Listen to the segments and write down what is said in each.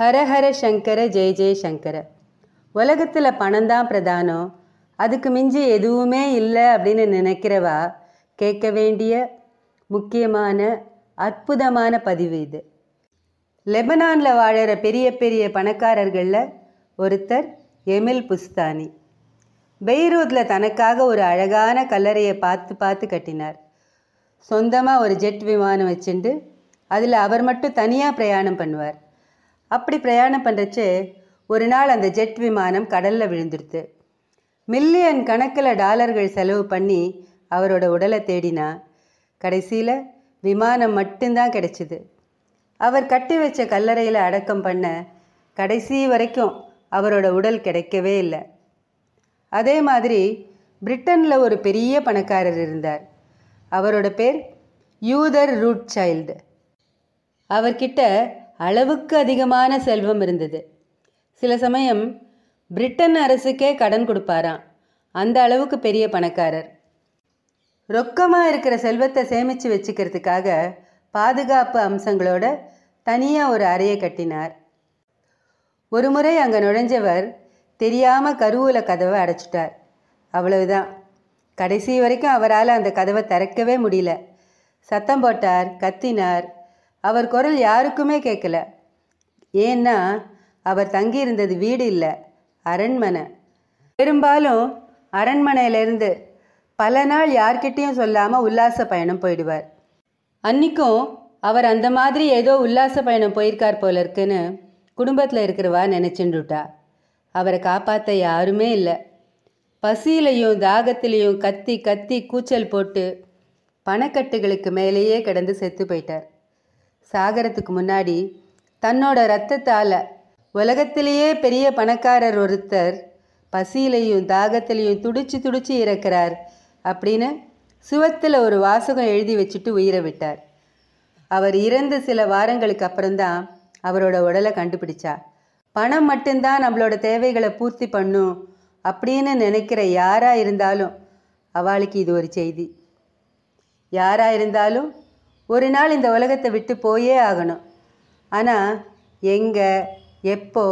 ஹரஹர சங்கர ஜெய் ஜெய் சங்கர உலகத்தில் பணம் தான் பிரதானம் அதுக்கு மிஞ்சி எதுவுமே இல்லை அப்படின்னு நினைக்கிறவா கேட்க வேண்டிய முக்கியமான அற்புதமான பதிவு இது லெபனானில் வாழற பெரிய பெரிய பணக்காரர்களில் ஒருத்தர் எமில் புஸ்தானி பெய்ரூத்தில் தனக்காக ஒரு அழகான கல்லறையை பார்த்து பார்த்து கட்டினார் சொந்தமாக ஒரு ஜெட் விமானம் வச்சுண்டு அதில் அவர் மட்டும் தனியாக பிரயாணம் பண்ணுவார் அப்படி பிரயாணம் பண்ணுறச்சு ஒரு நாள் அந்த ஜெட் விமானம் கடலில் விழுந்துடுது மில்லியன் கணக்கில் டாலர்கள் செலவு பண்ணி அவரோட உடலை தேடினா கடைசியில் விமானம் மட்டும்தான் கிடைச்சிது அவர் கட்டி வச்ச கல்லறையில் அடக்கம் பண்ண கடைசி வரைக்கும் அவரோட உடல் கிடைக்கவே இல்லை அதே மாதிரி பிரிட்டனில் ஒரு பெரிய பணக்காரர் இருந்தார் அவரோட பேர் யூதர் ரூட் சைல்டு அவர்கிட்ட அளவுக்கு அதிகமான செல்வம் இருந்தது சில சமயம் பிரிட்டன் அரசுக்கே கடன் கொடுப்பாராம் அந்த அளவுக்கு பெரிய பணக்காரர் ரொக்கமாக இருக்கிற செல்வத்தை சேமித்து வச்சுக்கிறதுக்காக பாதுகாப்பு அம்சங்களோட தனியாக ஒரு அறையை கட்டினார் ஒரு முறை அங்கே நுழைஞ்சவர் தெரியாமல் கருவூல கதவை அடைச்சிட்டார் அவ்வளவுதான் கடைசி வரைக்கும் அவரால் அந்த கதவை திறக்கவே முடியல சத்தம் போட்டார் கத்தினார் அவர் குரல் யாருக்குமே கேட்கல ஏன்னா அவர் தங்கியிருந்தது வீடு இல்லை அரண்மனை பெரும்பாலும் அரண்மனையிலிருந்து பல நாள் யார்கிட்டேயும் சொல்லாமல் உல்லாச பயணம் போயிடுவார் அன்றைக்கும் அவர் அந்த மாதிரி ஏதோ உல்லாச பயணம் போயிருக்கார் போல இருக்குன்னு குடும்பத்தில் இருக்கிறவா நினச்சிட்டுட்டா அவரை காப்பாற்ற யாருமே இல்லை பசியிலையும் தாகத்திலையும் கத்தி கத்தி கூச்சல் போட்டு பணக்கட்டுகளுக்கு மேலேயே கிடந்து செத்து போயிட்டார் சாகரத்துக்கு முன்னாடி தன்னோட ரத்தத்தால் உலகத்திலேயே பெரிய பணக்காரர் ஒருத்தர் பசியிலையும் தாகத்திலையும் துடிச்சு துடிச்சு இறக்கிறார் அப்படின்னு சுவத்தில் ஒரு வாசகம் எழுதி வச்சுட்டு உயிரை விட்டார் அவர் இறந்த சில வாரங்களுக்கு அப்புறம்தான் அவரோட உடலை கண்டுபிடிச்சா பணம் மட்டும்தான் நம்மளோட தேவைகளை பூர்த்தி பண்ணும் அப்படின்னு நினைக்கிற யாராக இருந்தாலும் அவளுக்கு இது ஒரு செய்தி யாராக இருந்தாலும் ஒரு நாள் இந்த உலகத்தை விட்டு போயே ஆகணும் ஆனால் எங்கே எப்போ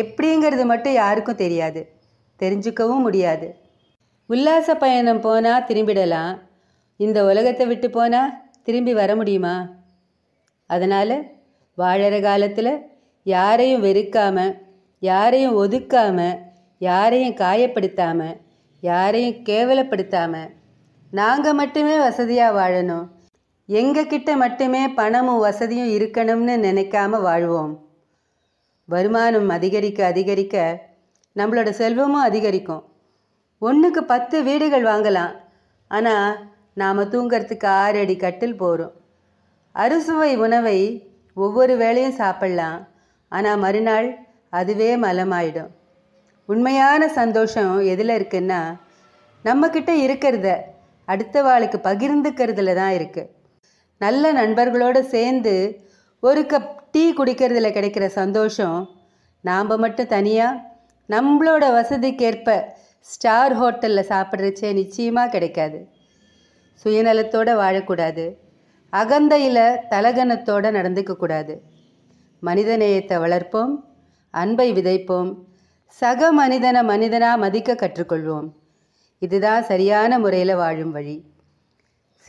எப்படிங்கிறது மட்டும் யாருக்கும் தெரியாது தெரிஞ்சுக்கவும் முடியாது உல்லாச பயணம் போனால் திரும்பிடலாம் இந்த உலகத்தை விட்டு போனால் திரும்பி வர முடியுமா அதனால் வாழற காலத்தில் யாரையும் வெறுக்காமல் யாரையும் ஒதுக்காமல் யாரையும் காயப்படுத்தாமல் யாரையும் கேவலப்படுத்தாமல் நாங்கள் மட்டுமே வசதியாக வாழணும் எங்ககிட்ட மட்டுமே பணமும் வசதியும் இருக்கணும்னு நினைக்காம வாழ்வோம் வருமானம் அதிகரிக்க அதிகரிக்க நம்மளோட செல்வமும் அதிகரிக்கும் ஒன்றுக்கு பத்து வீடுகள் வாங்கலாம் ஆனால் நாம் தூங்கிறதுக்கு ஆறு அடி கட்டில் போகிறோம் அறுசுவை உணவை ஒவ்வொரு வேளையும் சாப்பிட்லாம் ஆனால் மறுநாள் அதுவே மலமாயிடும் உண்மையான சந்தோஷம் எதில் இருக்குன்னா நம்மக்கிட்ட இருக்கிறத அடுத்த வாளுக்கு பகிர்ந்துக்கிறதுல தான் இருக்குது நல்ல நண்பர்களோடு சேர்ந்து ஒரு கப் டீ குடிக்கிறதுல கிடைக்கிற சந்தோஷம் நாம் மட்டும் தனியாக நம்மளோட வசதிக்கேற்ப ஸ்டார் ஹோட்டலில் சாப்பிட்றச்சே நிச்சயமாக கிடைக்காது சுயநலத்தோடு வாழக்கூடாது அகந்தையில் தலகனத்தோடு நடந்துக்கக்கூடாது மனிதநேயத்தை வளர்ப்போம் அன்பை விதைப்போம் சக மனிதனை மனிதனாக மதிக்க கற்றுக்கொள்வோம் இதுதான் சரியான முறையில் வாழும் வழி